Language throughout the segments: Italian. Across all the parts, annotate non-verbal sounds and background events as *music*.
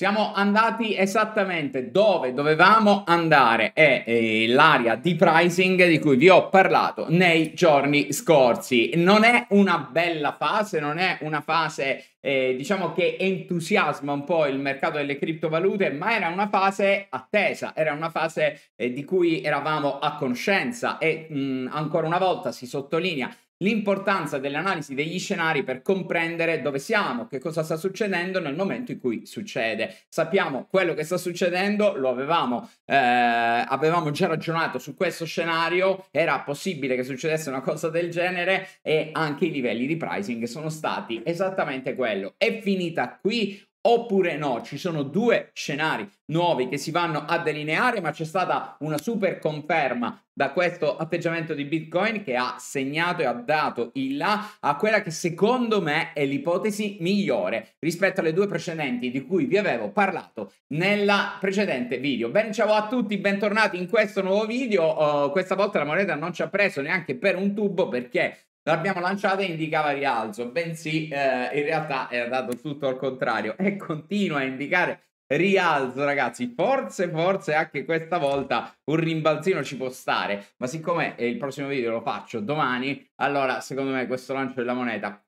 Siamo andati esattamente dove dovevamo andare, è l'area di pricing di cui vi ho parlato nei giorni scorsi. Non è una bella fase, non è una fase eh, diciamo che entusiasma un po' il mercato delle criptovalute, ma era una fase attesa, era una fase eh, di cui eravamo a conoscenza e mh, mm, ancora una volta si sottolinea l'importanza dell'analisi degli scenari per comprendere dove siamo, che cosa sta succedendo nel momento in cui succede. Sappiamo quello che sta succedendo, lo avevamo, eh, avevamo già ragionato su questo scenario, era possibile che succedesse una cosa del genere e anche i livelli di pricing sono stati esattamente quello. È finita qui Oppure no, ci sono due scenari nuovi che si vanno a delineare, ma c'è stata una super conferma da questo atteggiamento di Bitcoin che ha segnato e ha dato il là a quella che secondo me è l'ipotesi migliore rispetto alle due precedenti di cui vi avevo parlato nella precedente video. Bene, ciao a tutti, bentornati in questo nuovo video. Uh, questa volta la moneta non ci ha preso neanche per un tubo perché l'abbiamo lanciata e indicava rialzo, bensì eh, in realtà è andato tutto al contrario e continua a indicare rialzo ragazzi forse forse anche questa volta un rimbalzino ci può stare ma siccome eh, il prossimo video lo faccio domani allora secondo me questo lancio della moneta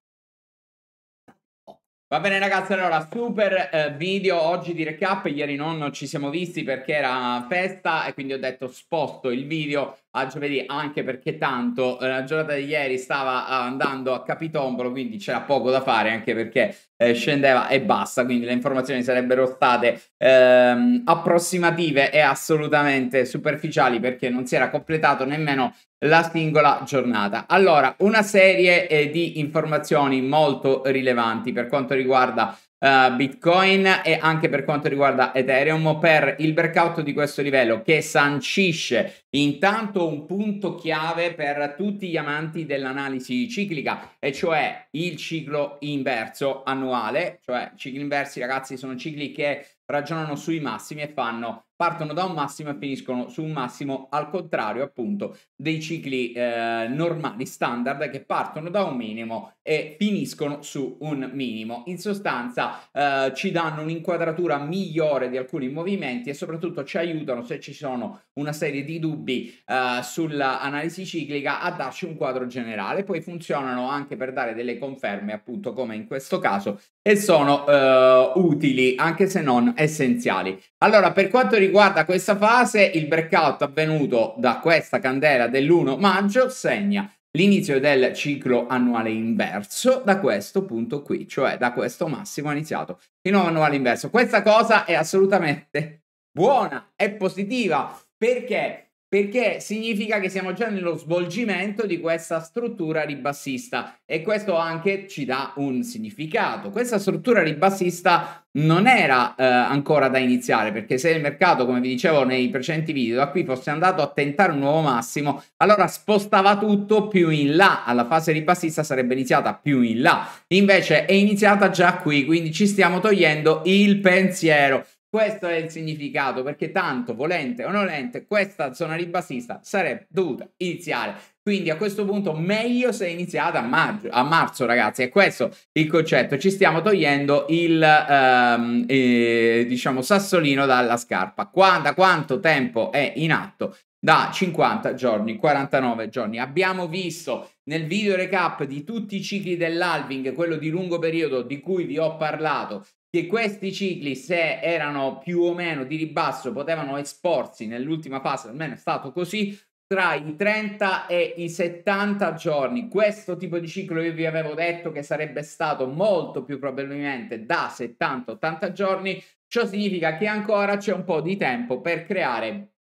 Va bene ragazzi, allora super eh, video oggi di recap, ieri non ci siamo visti perché era festa e quindi ho detto sposto il video a giovedì, anche perché tanto eh, la giornata di ieri stava eh, andando a capitombolo, quindi c'era poco da fare, anche perché eh, scendeva e basta, quindi le informazioni sarebbero state ehm, approssimative e assolutamente superficiali perché non si era completato nemmeno la singola giornata. Allora, una serie eh, di informazioni molto rilevanti per quanto riguarda uh, Bitcoin e anche per quanto riguarda Ethereum per il breakout di questo livello che sancisce intanto un punto chiave per tutti gli amanti dell'analisi ciclica e cioè il ciclo inverso annuale, cioè cicli inversi ragazzi sono cicli che ragionano sui massimi e fanno partono da un massimo e finiscono su un massimo al contrario appunto dei cicli eh, normali standard che partono da un minimo e finiscono su un minimo. In sostanza eh, ci danno un'inquadratura migliore di alcuni movimenti e soprattutto ci aiutano se ci sono una serie di dubbi eh, sull'analisi ciclica a darci un quadro generale. Poi funzionano anche per dare delle conferme appunto come in questo caso e sono eh, utili anche se non essenziali. Allora per quanto riguarda riguarda questa fase, il breakout avvenuto da questa candela dell'1 maggio segna l'inizio del ciclo annuale inverso da questo punto qui, cioè da questo massimo iniziato il nuovo annuale inverso. Questa cosa è assolutamente buona, è positiva perché perché significa che siamo già nello svolgimento di questa struttura ribassista e questo anche ci dà un significato. Questa struttura ribassista non era eh, ancora da iniziare perché se il mercato, come vi dicevo nei precedenti video, da qui fosse andato a tentare un nuovo massimo, allora spostava tutto più in là, alla fase ribassista sarebbe iniziata più in là. Invece è iniziata già qui, quindi ci stiamo togliendo il pensiero. Questo è il significato, perché tanto, volente o nolente, questa zona ribassista sarebbe dovuta iniziare. Quindi a questo punto meglio se è iniziata a, maggio, a marzo, ragazzi. È questo il concetto. Ci stiamo togliendo il, ehm, eh, diciamo, sassolino dalla scarpa. Qua, da quanto tempo è in atto? Da 50 giorni, 49 giorni. Abbiamo visto nel video recap di tutti i cicli dell'alving, quello di lungo periodo di cui vi ho parlato, che questi cicli, se erano più o meno di ribasso, potevano esporsi nell'ultima fase, almeno è stato così, tra i 30 e i 70 giorni. Questo tipo di ciclo io vi avevo detto che sarebbe stato molto più probabilmente da 70-80 giorni. Ciò significa che ancora c'è un po' di tempo per creare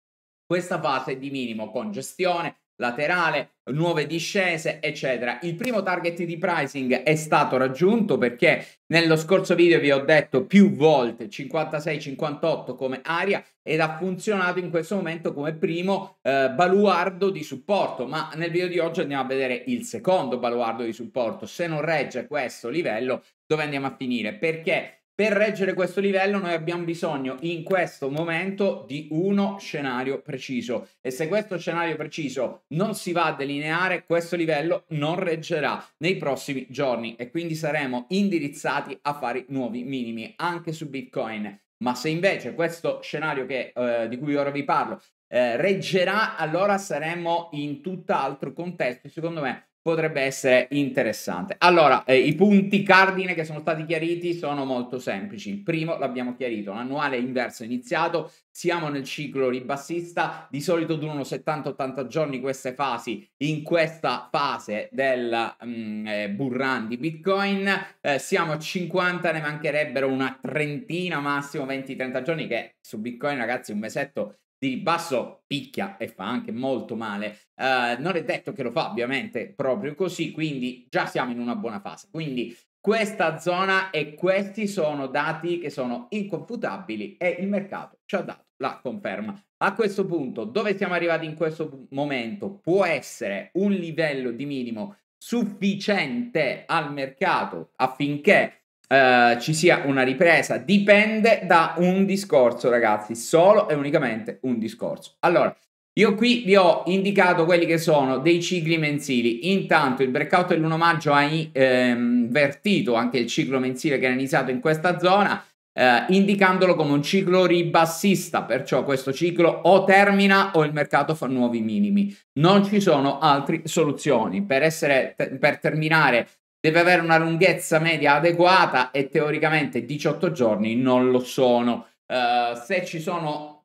questa fase di minimo congestione, laterale, nuove discese, eccetera. Il primo target di pricing è stato raggiunto perché nello scorso video vi ho detto più volte 56-58 come aria ed ha funzionato in questo momento come primo eh, baluardo di supporto, ma nel video di oggi andiamo a vedere il secondo baluardo di supporto. Se non regge questo livello, dove andiamo a finire? Perché per reggere questo livello noi abbiamo bisogno in questo momento di uno scenario preciso e se questo scenario preciso non si va a delineare questo livello non reggerà nei prossimi giorni e quindi saremo indirizzati a fare nuovi minimi anche su Bitcoin. Ma se invece questo scenario che, eh, di cui ora vi parlo eh, reggerà, allora saremo in tutt'altro contesto, secondo me, potrebbe essere interessante. Allora, eh, i punti cardine che sono stati chiariti sono molto semplici. Il primo l'abbiamo chiarito, l'annuale inverso iniziato, siamo nel ciclo ribassista, di solito durano 70-80 giorni queste fasi, in questa fase del mm, eh, burran di Bitcoin eh, siamo a 50, ne mancherebbero una trentina, massimo 20-30 giorni, che su Bitcoin ragazzi un mesetto di basso picchia e fa anche molto male. Uh, non è detto che lo fa ovviamente proprio così, quindi già siamo in una buona fase. Quindi questa zona e questi sono dati che sono inconfutabili e il mercato ci ha dato la conferma. A questo punto, dove siamo arrivati in questo momento, può essere un livello di minimo sufficiente al mercato affinché eh, ci sia una ripresa dipende da un discorso, ragazzi, solo e unicamente un discorso. Allora, io qui vi ho indicato quelli che sono dei cicli mensili. Intanto il breakout dell'1 maggio ha invertito ehm, anche il ciclo mensile che era iniziato in questa zona, eh, indicandolo come un ciclo ribassista, perciò questo ciclo o termina o il mercato fa nuovi minimi. Non ci sono altre soluzioni. Per, essere, per terminare deve avere una lunghezza media adeguata e teoricamente 18 giorni non lo sono. Uh, se ci sono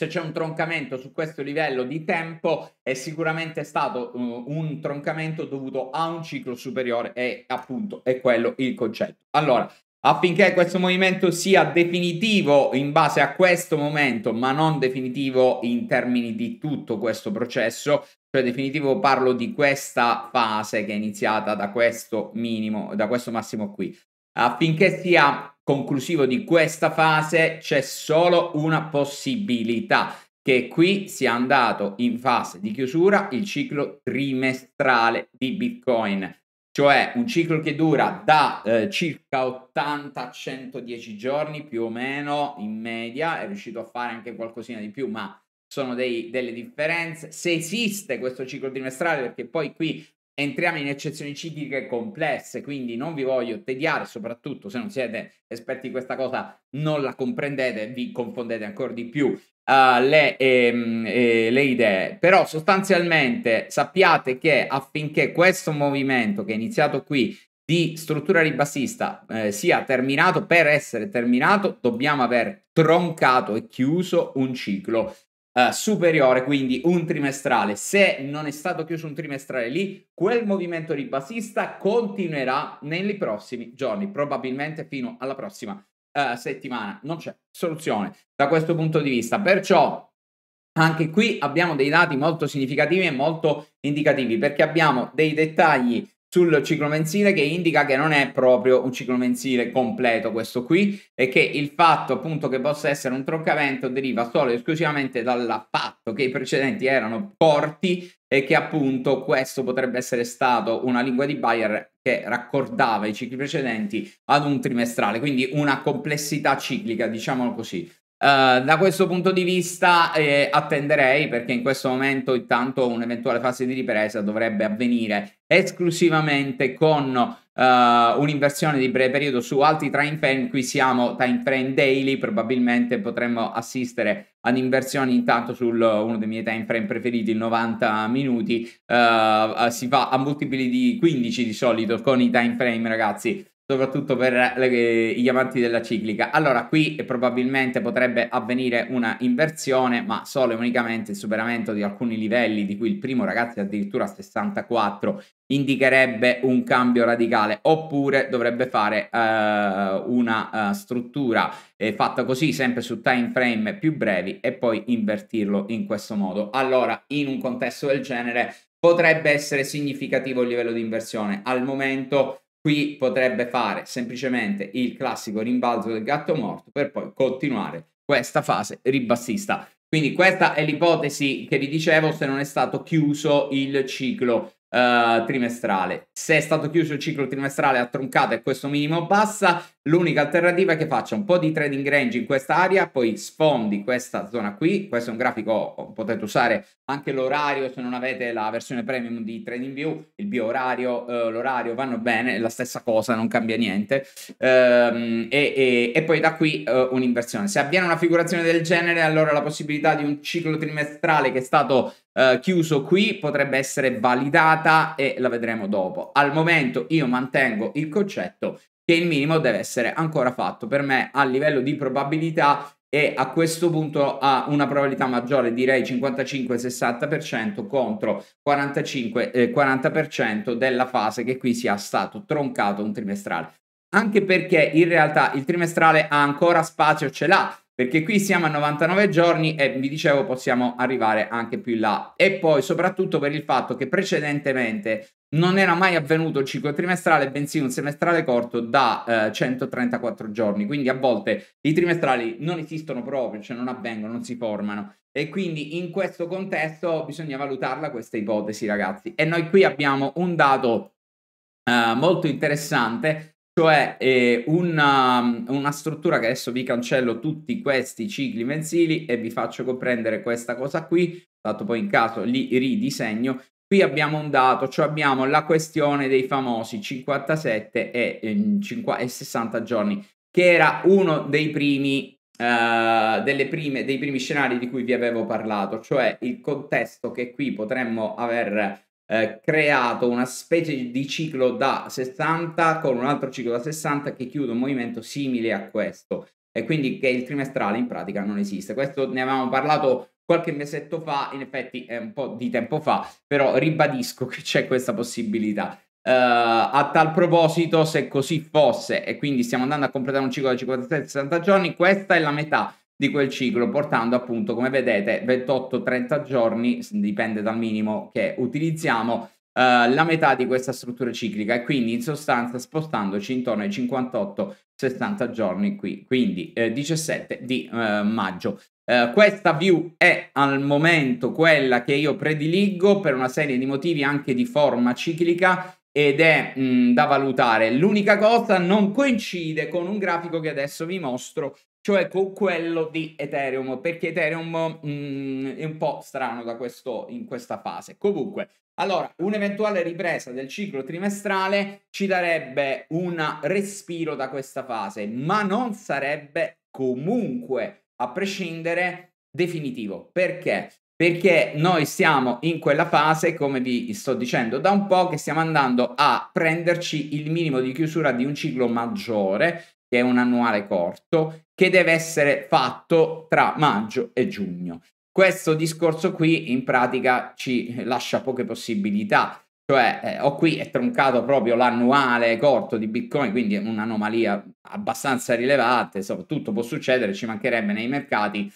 se c'è un troncamento su questo livello di tempo è sicuramente stato uh, un troncamento dovuto a un ciclo superiore e appunto è quello il concetto. Allora, affinché questo movimento sia definitivo in base a questo momento, ma non definitivo in termini di tutto questo processo, cioè definitivo parlo di questa fase che è iniziata da questo minimo, da questo massimo qui. Affinché sia conclusivo di questa fase c'è solo una possibilità che qui sia andato in fase di chiusura il ciclo trimestrale di Bitcoin cioè un ciclo che dura da eh, circa 80 a 110 giorni più o meno in media, è riuscito a fare anche qualcosina di più, ma sono dei, delle differenze. Se esiste questo ciclo trimestrale, perché poi qui entriamo in eccezioni cicliche complesse, quindi non vi voglio tediare, soprattutto se non siete esperti di questa cosa, non la comprendete, vi confondete ancora di più uh, le, ehm, eh, le idee, però sostanzialmente sappiate che affinché questo movimento che è iniziato qui di struttura ribassista eh, sia terminato, per essere terminato dobbiamo aver troncato e chiuso un ciclo eh, superiore, quindi un trimestrale. Se non è stato chiuso un trimestrale lì, quel movimento ribassista continuerà nei prossimi giorni, probabilmente fino alla prossima eh, settimana. Non c'è soluzione da questo punto di vista. Perciò anche qui abbiamo dei dati molto significativi e molto indicativi perché abbiamo dei dettagli sul ciclo mensile che indica che non è proprio un ciclo mensile completo questo qui e che il fatto appunto che possa essere un troncamento deriva solo e esclusivamente dal fatto che i precedenti erano corti e che appunto questo potrebbe essere stato una lingua di Bayer che raccordava i cicli precedenti ad un trimestrale, quindi una complessità ciclica, diciamolo così. Eh, da questo punto di vista eh, attenderei perché in questo momento intanto un'eventuale fase di ripresa dovrebbe avvenire esclusivamente con uh, un'inversione di breve periodo su altri time frame, qui siamo time frame daily, probabilmente potremmo assistere ad inversioni intanto su uno dei miei time frame preferiti, il 90 minuti, uh, si va a multipli di 15 di solito con i time frame ragazzi soprattutto per eh, gli amanti della ciclica. Allora, qui probabilmente potrebbe avvenire una inversione, ma solo e unicamente il superamento di alcuni livelli, di cui il primo, ragazzi, addirittura 64, indicherebbe un cambio radicale, oppure dovrebbe fare eh, una uh, struttura eh, fatta così, sempre su time frame più brevi, e poi invertirlo in questo modo. Allora, in un contesto del genere, potrebbe essere significativo il livello di inversione. Al momento Qui potrebbe fare semplicemente il classico rimbalzo del gatto morto per poi continuare questa fase ribassista. Quindi questa è l'ipotesi che vi dicevo se non è stato chiuso il ciclo Uh, trimestrale. Se è stato chiuso il ciclo trimestrale ha troncato e questo minimo abbassa, l'unica alternativa è che faccia un po' di trading range in questa area, poi sfondi questa zona qui. Questo è un grafico, potete usare anche l'orario se non avete la versione premium di TradingView, il biorario, uh, l'orario vanno bene, è la stessa cosa, non cambia niente. Um, e, e, e, poi da qui uh, un'inversione. Se avviene una figurazione del genere, allora la possibilità di un ciclo trimestrale che è stato eh, chiuso qui potrebbe essere validata e la vedremo dopo. Al momento io mantengo il concetto che il minimo deve essere ancora fatto per me a livello di probabilità e a questo punto ha una probabilità maggiore direi 55-60% contro 45-40% eh, della fase che qui sia stato troncato un trimestrale anche perché in realtà il trimestrale ha ancora spazio, ce l'ha perché qui siamo a 99 giorni e vi dicevo possiamo arrivare anche più in là e poi soprattutto per il fatto che precedentemente non era mai avvenuto il ciclo trimestrale bensì un semestrale corto da eh, 134 giorni quindi a volte i trimestrali non esistono proprio cioè non avvengono non si formano e quindi in questo contesto bisogna valutarla questa ipotesi ragazzi e noi qui abbiamo un dato eh, molto interessante cioè eh, una, una, struttura che adesso vi cancello tutti questi cicli mensili e vi faccio comprendere questa cosa qui, tanto poi in caso li ridisegno. Qui abbiamo un dato, cioè abbiamo la questione dei famosi 57 e, eh, 50, e 60 giorni, che era uno dei primi, eh, prime, dei primi scenari di cui vi avevo parlato, cioè il contesto che qui potremmo aver eh, creato una specie di ciclo da 60 con un altro ciclo da 60 che chiude un movimento simile a questo e quindi che il trimestrale in pratica non esiste. Questo ne avevamo parlato qualche mesetto fa, in effetti è un po' di tempo fa, però ribadisco che c'è questa possibilità. Uh, a tal proposito, se così fosse, e quindi stiamo andando a completare un ciclo da 57-60 giorni, questa è la metà di quel ciclo, portando appunto, come vedete, 28-30 giorni, dipende dal minimo che utilizziamo, eh, la metà di questa struttura ciclica e quindi in sostanza spostandoci intorno ai 58-60 giorni qui, quindi eh, 17 di eh, maggio. Eh, questa view è al momento quella che io prediligo per una serie di motivi anche di forma ciclica ed è mh, mm, da valutare. L'unica cosa non coincide con un grafico che adesso vi mostro cioè con quello di Ethereum, perché Ethereum mh, mm, è un po' strano da questo, in questa fase. Comunque, allora, un'eventuale ripresa del ciclo trimestrale ci darebbe un respiro da questa fase, ma non sarebbe comunque, a prescindere, definitivo. Perché? Perché noi siamo in quella fase, come vi sto dicendo da un po', che stiamo andando a prenderci il minimo di chiusura di un ciclo maggiore che è un annuale corto, che deve essere fatto tra maggio e giugno. Questo discorso qui in pratica ci lascia poche possibilità, cioè eh, ho qui è troncato proprio l'annuale corto di Bitcoin, quindi è un'anomalia abbastanza rilevante, soprattutto può succedere, ci mancherebbe nei mercati,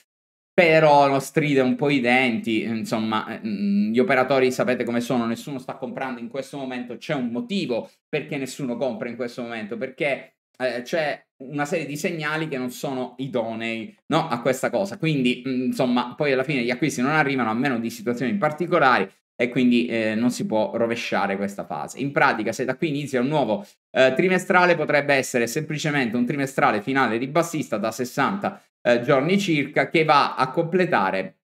però lo stride un po' i denti, insomma, mm, gli operatori sapete come sono, nessuno sta comprando in questo momento, c'è un motivo perché nessuno compra in questo momento, perché eh, c'è una serie di segnali che non sono idonei no, a questa cosa. Quindi, mm, insomma, poi alla fine gli acquisti non arrivano a meno di situazioni particolari e quindi eh, non si può rovesciare questa fase. In pratica, se da qui inizia un nuovo eh, trimestrale, potrebbe essere semplicemente un trimestrale finale ribassista da 60 eh, giorni circa che va a completare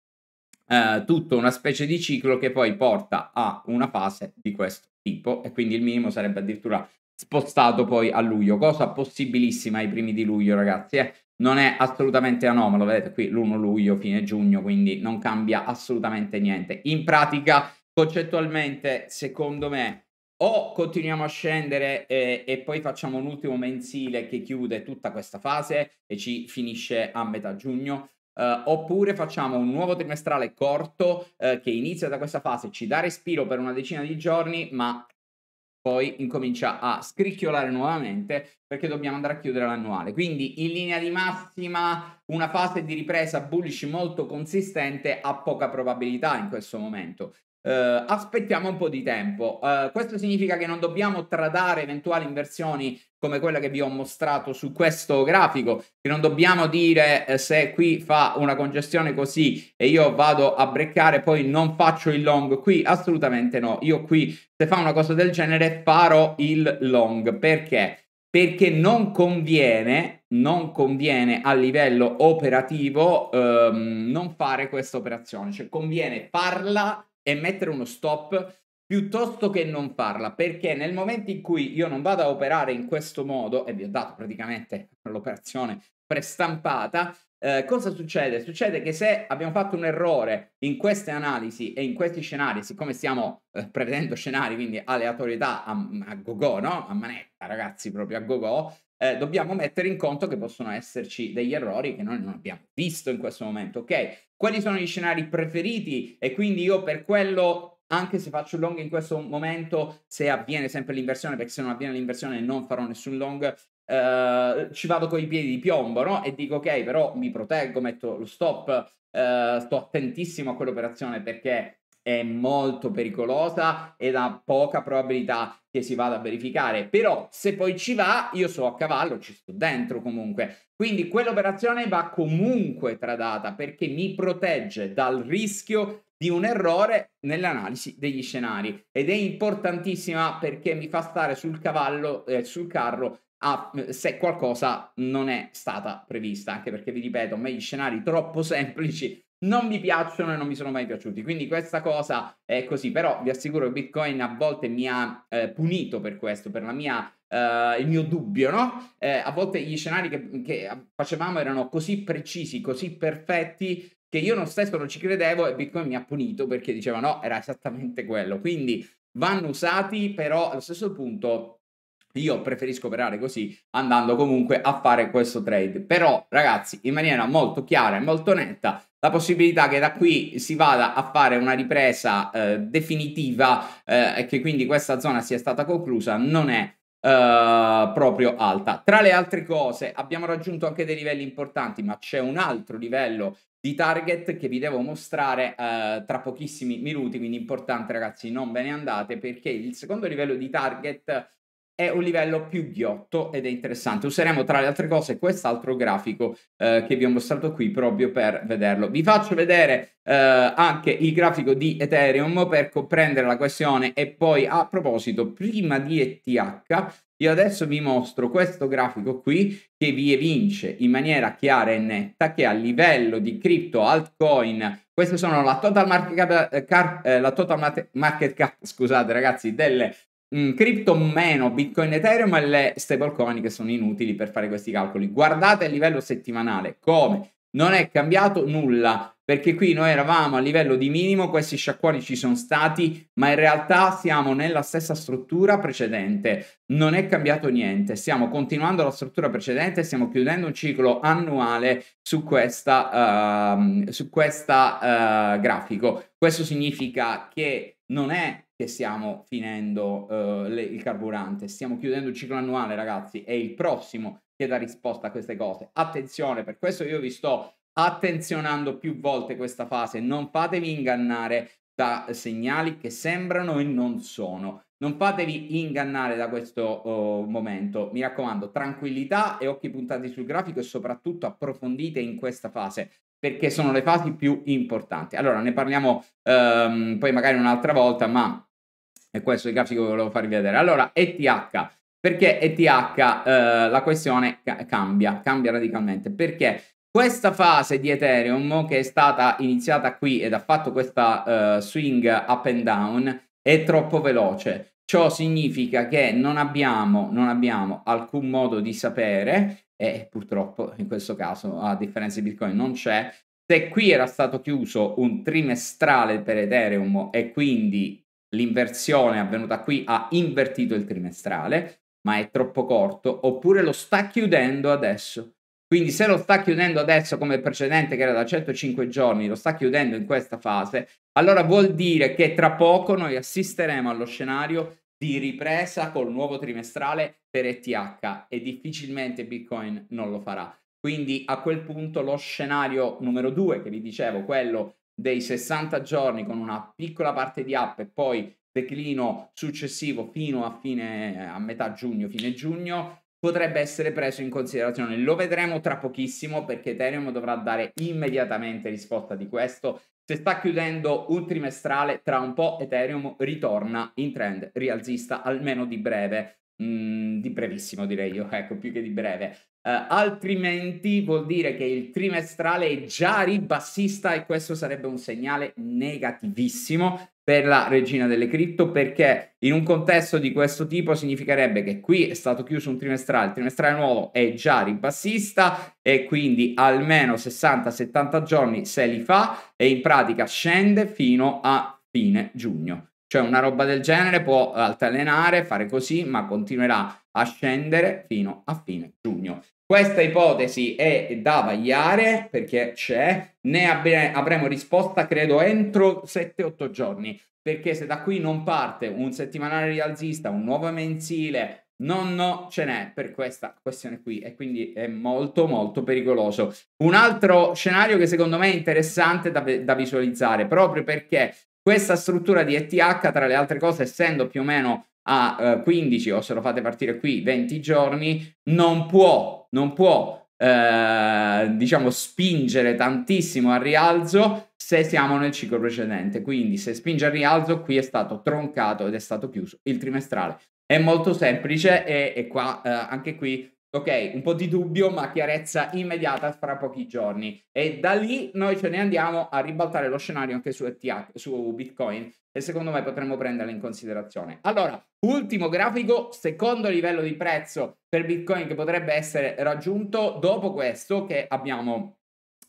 eh, tutto una specie di ciclo che poi porta a una fase di questo tipo e quindi il minimo sarebbe addirittura spostato poi a luglio, cosa possibilissima ai primi di luglio, ragazzi. Eh? Non è assolutamente anomalo, vedete qui l'1 luglio, fine giugno, quindi non cambia assolutamente niente. In pratica, concettualmente, secondo me, o continuiamo a scendere eh, e poi facciamo un ultimo mensile che chiude tutta questa fase e ci finisce a metà giugno, Uh, oppure facciamo un nuovo trimestrale corto uh, che inizia da questa fase, ci dà respiro per una decina di giorni, ma poi incomincia a scricchiolare nuovamente perché dobbiamo andare a chiudere l'annuale. Quindi in linea di massima una fase di ripresa bullish molto consistente ha poca probabilità in questo momento. Uh, aspettiamo un po' di tempo. Uh, questo significa che non dobbiamo tradare eventuali inversioni come quella che vi ho mostrato su questo grafico, che non dobbiamo dire eh, se qui fa una congestione così e io vado a breccare, poi non faccio il long qui, assolutamente no. Io qui se fa una cosa del genere farò il long, perché? Perché non conviene, non conviene a livello operativo ehm, non fare questa operazione, cioè conviene farla e mettere uno stop piuttosto che non farla, perché nel momento in cui io non vado a operare in questo modo, e vi ho dato praticamente *laughs* l'operazione prestampata, eh, cosa succede? Succede che se abbiamo fatto un errore in queste analisi e in questi scenari, siccome stiamo eh, prevedendo scenari, quindi aleatorietà a, a go-go, no? A manetta, ragazzi, proprio a go-go, eh, dobbiamo mettere in conto che possono esserci degli errori che noi non abbiamo visto in questo momento, ok? Quali sono gli scenari preferiti? E quindi io per quello, anche se faccio long in questo momento, se avviene sempre l'inversione, perché se non avviene l'inversione non farò nessun long, eh, ci vado con i piedi di piombo, no? E dico, ok, però mi proteggo, metto lo stop, eh, sto attentissimo a quell'operazione perché è molto pericolosa ed ha poca probabilità che si vada a verificare. Però se poi ci va, io sono a cavallo, ci sto dentro comunque. Quindi quell'operazione va comunque tradata perché mi protegge dal rischio di un errore nell'analisi degli scenari ed è importantissima perché mi fa stare sul cavallo, eh, sul carro a, eh, se qualcosa non è stata prevista, anche perché vi ripeto, a me gli scenari troppo *laughs* semplici non mi piacciono e non mi sono mai piaciuti. Quindi questa cosa è così, però vi assicuro che Bitcoin a volte mi ha eh, punito per questo, per la mia Uh, il mio dubbio, no? Eh, a volte gli scenari che, che, facevamo erano così precisi, così perfetti, che io non stesso non ci credevo e Bitcoin mi ha punito perché diceva no, era esattamente quello. Quindi vanno usati, però allo stesso punto io preferisco operare così andando comunque a fare questo trade. Però, ragazzi, in maniera molto chiara e molto netta, la possibilità che da qui si vada a fare una ripresa eh, definitiva eh, e che quindi questa zona sia stata conclusa non è Uh, proprio alta. Tra le altre cose, abbiamo raggiunto anche dei livelli importanti, ma c'è un altro livello di target che vi devo mostrare uh, tra pochissimi minuti, quindi importante ragazzi, non ve ne andate perché il secondo livello di target è un livello più ghiotto ed è interessante. Useremo tra le altre cose quest'altro grafico eh, che vi ho mostrato qui proprio per vederlo. Vi faccio vedere eh, anche il grafico di Ethereum per comprendere la questione e poi a proposito, prima di ETH, io adesso vi mostro questo grafico qui che vi evince in maniera chiara e netta che a livello di cripto altcoin, queste sono la total market cap, eh, car, eh, la total market cap scusate ragazzi, delle mh, mm, cripto meno Bitcoin Ethereum e le stablecoin che sono inutili per fare questi calcoli. Guardate a livello settimanale come non è cambiato nulla perché qui noi eravamo a livello di minimo, questi sciacquoni ci sono stati, ma in realtà siamo nella stessa struttura precedente, non è cambiato niente, stiamo continuando la struttura precedente, stiamo chiudendo un ciclo annuale su questa, uh, su questa uh, grafico. Questo significa che non è che stiamo finendo uh, le, il carburante, stiamo chiudendo il ciclo annuale ragazzi, è il prossimo che dà risposta a queste cose. Attenzione, per questo io vi sto attenzionando più volte questa fase, non fatevi ingannare da segnali che sembrano e non sono. Non fatevi ingannare da questo uh, momento, mi raccomando, tranquillità e occhi puntati sul grafico e soprattutto approfondite in questa fase perché sono le fasi più importanti. Allora ne parliamo um, poi magari un'altra volta, ma e questo è il grafico che volevo farvi vedere. Allora, ETH. Perché ETH eh, la questione ca- cambia, cambia radicalmente? Perché questa fase di Ethereum che è stata iniziata qui ed ha fatto questa eh, swing up and down è troppo veloce. Ciò significa che non abbiamo, non abbiamo alcun modo di sapere, e purtroppo in questo caso, a differenza di Bitcoin, non c'è, se qui era stato chiuso un trimestrale per Ethereum e quindi l'inversione avvenuta qui ha invertito il trimestrale, ma è troppo corto, oppure lo sta chiudendo adesso. Quindi se lo sta chiudendo adesso come il precedente che era da 105 giorni, lo sta chiudendo in questa fase, allora vuol dire che tra poco noi assisteremo allo scenario di ripresa col nuovo trimestrale per ETH e difficilmente Bitcoin non lo farà. Quindi a quel punto lo scenario numero due che vi dicevo, quello dei 60 giorni con una piccola parte di app e poi declino successivo fino a fine a metà giugno, fine giugno, potrebbe essere preso in considerazione. Lo vedremo tra pochissimo perché Ethereum dovrà dare immediatamente risposta di questo. Se sta chiudendo un trimestrale, tra un po' Ethereum ritorna in trend rialzista, almeno di breve mh, mm, di brevissimo direi io, *laughs* ecco, più che di breve. Uh, altrimenti vuol dire che il trimestrale è già ribassista e questo sarebbe un segnale negativissimo per la regina delle cripto perché in un contesto di questo tipo significherebbe che qui è stato chiuso un trimestrale, il trimestrale nuovo è già ribassista e quindi almeno 60-70 giorni se li fa e in pratica scende fino a fine giugno. Cioè una roba del genere può eh, altalenare, fare così, ma continuerà a scendere fino a fine giugno. Questa ipotesi è da vagliare perché c'è, ne avremo risposta credo entro 7-8 giorni, perché se da qui non parte un settimanale rialzista, un nuovo mensile, non no, ce n'è per questa questione qui e quindi è molto molto pericoloso. Un altro scenario che secondo me è interessante da, da visualizzare proprio perché questa struttura di ETH, tra le altre cose, essendo più o meno a eh, 15 o se lo fate partire qui 20 giorni, non può, non può eh, diciamo spingere tantissimo al rialzo se siamo nel ciclo precedente. Quindi se spinge al rialzo qui è stato troncato ed è stato chiuso il trimestrale. È molto semplice e, e qua eh, anche qui Ok, un po' di dubbio, ma chiarezza immediata fra pochi giorni. E da lì noi ce ne andiamo a ribaltare lo scenario anche su ETH, su Bitcoin, e secondo me potremmo prenderla in considerazione. Allora, ultimo grafico, secondo livello di prezzo per Bitcoin che potrebbe essere raggiunto dopo questo che abbiamo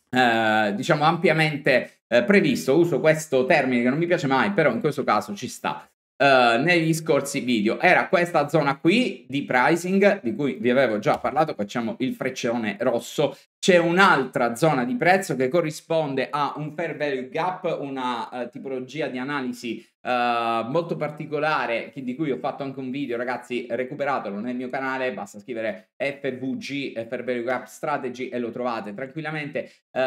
eh, diciamo ampiamente eh, previsto. Uso questo termine che non mi piace mai, però in questo caso ci sta. Eh, negli scorsi video. Era questa zona qui di pricing di cui vi avevo già parlato, facciamo il freccione rosso. C'è un'altra zona di prezzo che corrisponde a un fair value gap, una uh, tipologia di analisi Uh, molto particolare di cui ho fatto anche un video ragazzi recuperatelo nel mio canale basta scrivere FVG Fairvalue Gap Strategy e lo trovate tranquillamente uh,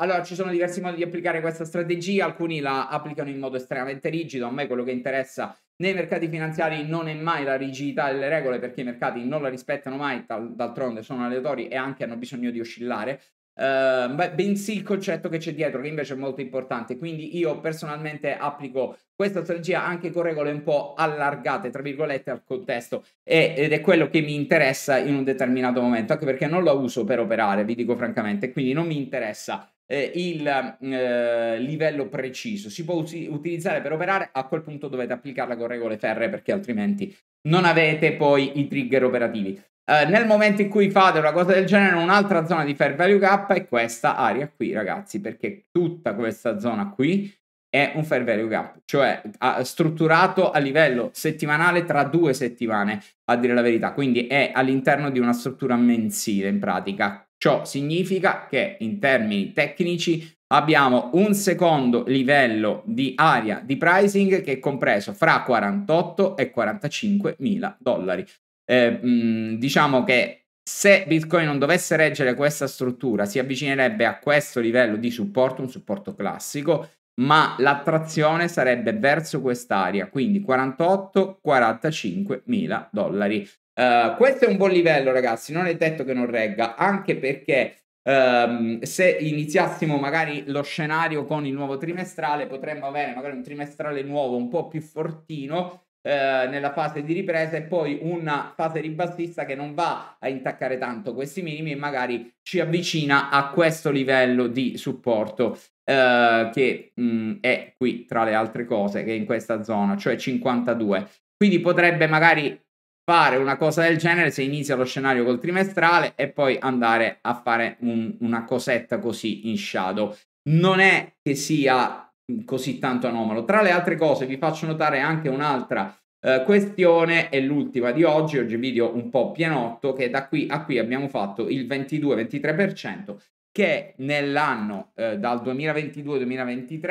allora ci sono diversi modi di applicare questa strategia alcuni la applicano in modo estremamente rigido a me quello che interessa nei mercati finanziari non è mai la rigidità delle regole perché i mercati non la rispettano mai, d'altronde sono aleatori e anche hanno bisogno di oscillare. Uh, bensì il concetto che c'è dietro, che invece è molto importante. Quindi io personalmente applico questa strategia anche con regole un po' allargate, tra virgolette, al contesto e, ed è quello che mi interessa in un determinato momento, anche perché non la uso per operare, vi dico francamente, quindi non mi interessa. Eh, il eh, livello preciso si può usi- utilizzare per operare a quel punto dovete applicarla con regole ferre perché altrimenti non avete poi i trigger operativi eh, nel momento in cui fate una cosa del genere, un'altra zona di fair value gap è questa area qui, ragazzi, perché tutta questa zona qui è un fair value gap, cioè a, strutturato a livello settimanale tra due settimane, a dire la verità, quindi è all'interno di una struttura mensile in pratica. Ciò significa che in termini tecnici abbiamo un secondo livello di area di pricing che è compreso fra 48 e 45 mila dollari eh, mh, diciamo che se Bitcoin non dovesse reggere questa struttura, si avvicinerebbe a questo livello di supporto, un supporto classico, ma l'attrazione sarebbe verso quest'area, quindi 48-45 mila dollari. Uh, questo è un buon livello, ragazzi. Non è detto che non regga, anche perché um, se iniziassimo magari lo scenario con il nuovo trimestrale, potremmo avere magari un trimestrale nuovo un po' più fortino eh, nella fase di ripresa e poi una fase ribassista che non va a intaccare tanto questi minimi e magari ci avvicina a questo livello di supporto eh, che mh, mm, è qui tra le altre cose che è in questa zona, cioè 52. Quindi potrebbe magari fare una cosa del genere se inizia lo scenario col trimestrale e poi andare a fare un, una cosetta così in shadow. Non è che sia così tanto anomalo. Tra le altre cose vi faccio notare anche un'altra eh, questione è l'ultima di oggi, oggi video un po' pienotto, che da qui a qui abbiamo fatto il 22-23% che nell'anno eh, dal 2022-2023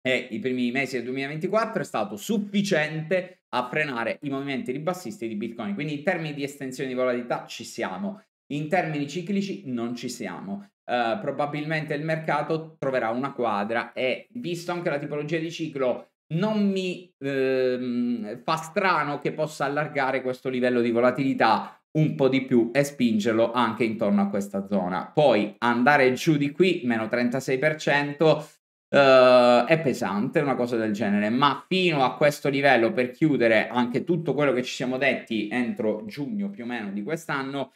e i primi mesi del 2024 è stato sufficiente a frenare i movimenti ribassisti di Bitcoin. Quindi in termini di estensione di volatilità ci siamo. In termini ciclici non ci siamo. Uh, probabilmente il mercato troverà una quadra e visto anche la tipologia di ciclo non mi ehm, fa strano che possa allargare questo livello di volatilità un po' di più e spingerlo anche intorno a questa zona. Poi andare giù di qui, meno 36%, eh, è pesante, una cosa del genere, ma fino a questo livello per chiudere anche tutto quello che ci siamo detti entro giugno più o meno di quest'anno,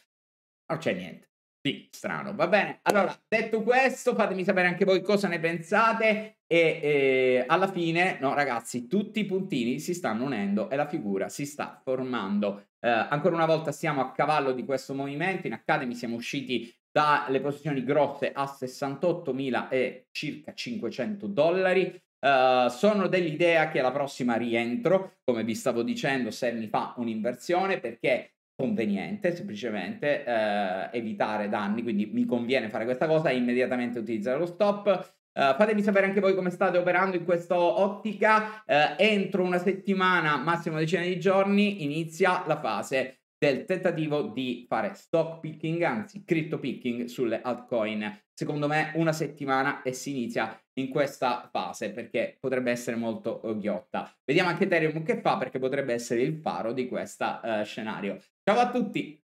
non ah, c'è niente. Sì, strano. Va bene. Eh, allora, detto questo, fatemi sapere anche voi cosa ne pensate. E, e alla fine, no, ragazzi, tutti i puntini si stanno unendo e la figura si sta formando. Eh, ancora una volta siamo a cavallo di questo movimento. In Academy siamo usciti dalle posizioni grosse a 68.000 e circa 500 dollari. Uh, sono dell'idea che la prossima rientro, come vi stavo dicendo, se mi fa un'inversione perché conveniente semplicemente eh, evitare danni, quindi mi conviene fare questa cosa e immediatamente utilizzare lo stop. Uh, fatemi sapere anche voi come state operando in questa ottica. Uh, entro una settimana, massimo decine di giorni, inizia la fase del tentativo di fare stock picking, anzi crypto picking sulle altcoin. Secondo me una settimana e si inizia in questa fase perché potrebbe essere molto eh, ghiotta. Vediamo anche Ethereum che fa perché potrebbe essere il faro di questo uh, eh, scenario. Ciao a tutti!